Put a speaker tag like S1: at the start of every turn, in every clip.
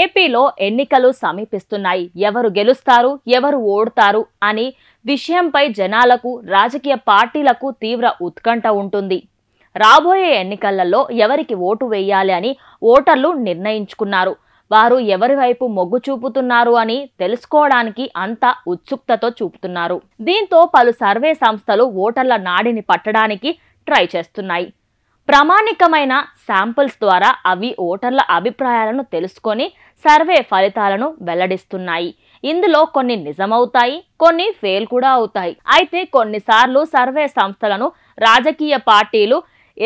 S1: ఏపీలో ఎన్నికలు సమీపిస్తున్నాయి ఎవరు గెలుస్తారు ఎవరు ఓడతారు అని విషయంపై జనాలకు రాజకీయ పార్టీలకు తీవ్ర ఉత్కంఠ ఉంటుంది రాబోయే ఎన్నికలలో ఎవరికి ఓటు వేయాలి అని ఓటర్లు నిర్ణయించుకున్నారు వారు ఎవరి వైపు మొగ్గు చూపుతున్నారు అని తెలుసుకోవడానికి అంత ఉత్సుక్తతో చూపుతున్నారు దీంతో పలు సర్వే సంస్థలు ఓటర్ల నాడిని పట్టడానికి ట్రై చేస్తున్నాయి ప్రామాణికమైన శాంపిల్స్ ద్వారా అవి ఓటర్ల అభిప్రాయాలను తెలుసుకొని సర్వే ఫలితాలను వెల్లడిస్తున్నాయి ఇందులో కొన్ని నిజమవుతాయి కొన్ని ఫెయిల్ కూడా అవుతాయి అయితే కొన్నిసార్లు సర్వే సంస్థలను రాజకీయ పార్టీలు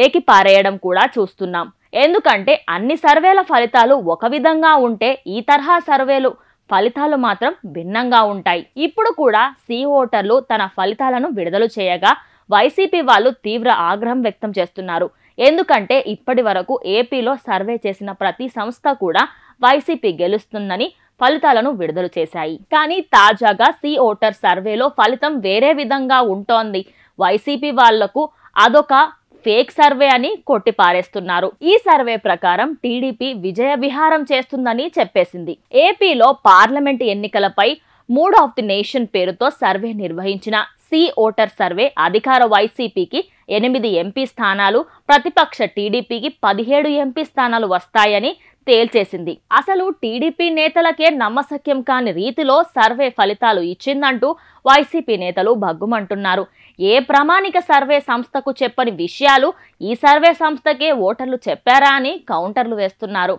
S1: ఏకిపారేయడం కూడా చూస్తున్నాం ఎందుకంటే అన్ని సర్వేల ఫలితాలు ఒక విధంగా ఉంటే ఈ తరహా సర్వేలు ఫలితాలు మాత్రం భిన్నంగా ఉంటాయి ఇప్పుడు కూడా సి ఓటర్లు తన ఫలితాలను విడుదల చేయగా వైసీపీ వాళ్ళు తీవ్ర ఆగ్రహం వ్యక్తం చేస్తున్నారు ఎందుకంటే ఇప్పటి వరకు ఏపీలో సర్వే చేసిన ప్రతి సంస్థ కూడా వైసీపీ గెలుస్తుందని ఫలితాలను విడుదల చేశాయి కానీ తాజాగా సి ఓటర్ సర్వేలో ఫలితం వేరే విధంగా ఉంటోంది వైసీపీ వాళ్లకు అదొక ఫేక్ సర్వే అని కొట్టిపారేస్తున్నారు ఈ సర్వే ప్రకారం టీడీపీ విజయ విహారం చేస్తుందని చెప్పేసింది ఏపీలో పార్లమెంట్ ఎన్నికలపై మూడ్ ఆఫ్ ది నేషన్ పేరుతో సర్వే నిర్వహించిన సి ఓటర్ సర్వే అధికార వైసీపీకి ఎనిమిది ఎంపీ స్థానాలు ప్రతిపక్ష టీడీపీకి పదిహేడు ఎంపీ స్థానాలు వస్తాయని తేల్చేసింది అసలు టీడీపీ నేతలకే నమ్మశక్యం కాని రీతిలో సర్వే ఫలితాలు ఇచ్చిందంటూ వైసీపీ నేతలు భగ్గుమంటున్నారు ఏ ప్రామాణిక సర్వే సంస్థకు చెప్పని విషయాలు ఈ సర్వే సంస్థకే ఓటర్లు చెప్పారా అని కౌంటర్లు వేస్తున్నారు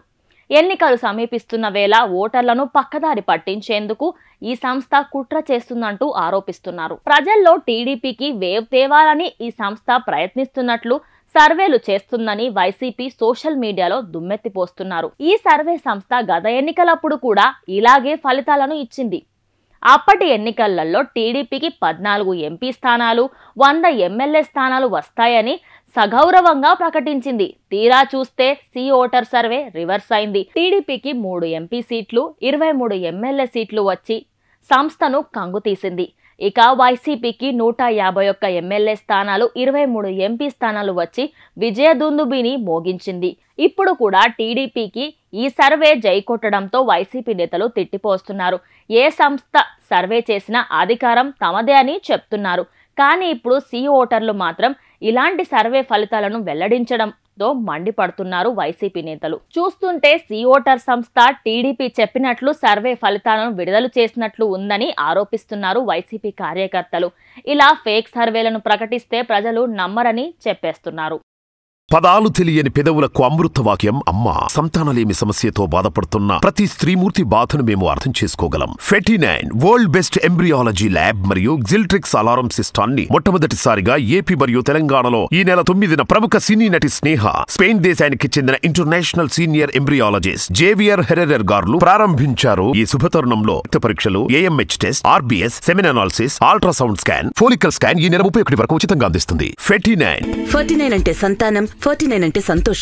S1: ఎన్నికలు సమీపిస్తున్న వేళ ఓటర్లను పక్కదారి పట్టించేందుకు ఈ సంస్థ కుట్ర చేస్తుందంటూ ఆరోపిస్తున్నారు ప్రజల్లో టీడీపీకి వేవ్ తేవాలని ఈ సంస్థ ప్రయత్నిస్తున్నట్లు సర్వేలు చేస్తుందని వైసీపీ సోషల్ మీడియాలో దుమ్మెత్తిపోస్తున్నారు ఈ సర్వే సంస్థ గత ఎన్నికలప్పుడు కూడా ఇలాగే ఫలితాలను ఇచ్చింది అప్పటి ఎన్నికలలో టీడీపీకి పద్నాలుగు ఎంపీ స్థానాలు వంద ఎమ్మెల్యే స్థానాలు వస్తాయని సగౌరవంగా ప్రకటించింది తీరా చూస్తే సి ఓటర్ సర్వే రివర్స్ అయింది టీడీపీకి మూడు ఎంపీ సీట్లు ఇరవై మూడు ఎమ్మెల్యే సీట్లు వచ్చి సంస్థను కంగుతీసింది ఇక వైసీపీకి నూట యాభై ఒక్క ఎమ్మెల్యే స్థానాలు ఇరవై మూడు ఎంపీ స్థానాలు వచ్చి విజయదుందుబిని దుందుబిని మోగించింది ఇప్పుడు కూడా టీడీపీకి ఈ సర్వే జై కొట్టడంతో వైసీపీ నేతలు తిట్టిపోస్తున్నారు ఏ సంస్థ సర్వే చేసినా అధికారం తమదే అని చెప్తున్నారు కానీ ఇప్పుడు సి ఓటర్లు మాత్రం ఇలాంటి సర్వే ఫలితాలను వెల్లడించడం తో మండిపడుతున్నారు వైసీపీ నేతలు చూస్తుంటే సిఓటర్ సంస్థ టీడీపీ చెప్పినట్లు సర్వే ఫలితాలను విడుదల చేసినట్లు ఉందని ఆరోపిస్తున్నారు వైసీపీ కార్యకర్తలు ఇలా ఫేక్ సర్వేలను ప్రకటిస్తే ప్రజలు నమ్మరని చెప్పేస్తున్నారు
S2: పదాలు తెలియని పెదవులకు వాక్యం అమ్మ సంతానలేమి సమస్యతో బాధపడుతున్న ప్రతి స్త్రీమూర్తి బాధను మేము అర్థం చేసుకోగలం fifty nine world best embryology lab మరియు జిల్ట్రిక్స్ అలారం సిస్టాన్ని మొట్టమొదటిసారిగా ఏపీ మరియు తెలంగాణలో ఈ నెల తొమ్మిదిన ప్రముఖ సినీ నటి స్నేహ స్పెయిన్ దేశానికి చెందిన international senior embryologist Javier Herrera గారు ప్రారంభించారు ఈ శుభతరుణంలో రక్త పరీక్షలు ఏఎంహెచ్ టెస్ట్ ఆర్బీఎస్ సెమినానాలిసిస్ అల్ట్రాసౌండ్ స్కాన్ ఫోలికల్ స్కాన్ ఈ నెల ముప్పై ఒకటి వరకు ఉచితంగా అందిస్తుంది ఫెటీ నైన్
S1: ఫార్టీ నైన్ అంటే సంతానం ఫార్టీ నైన్ అంటే సంతోష్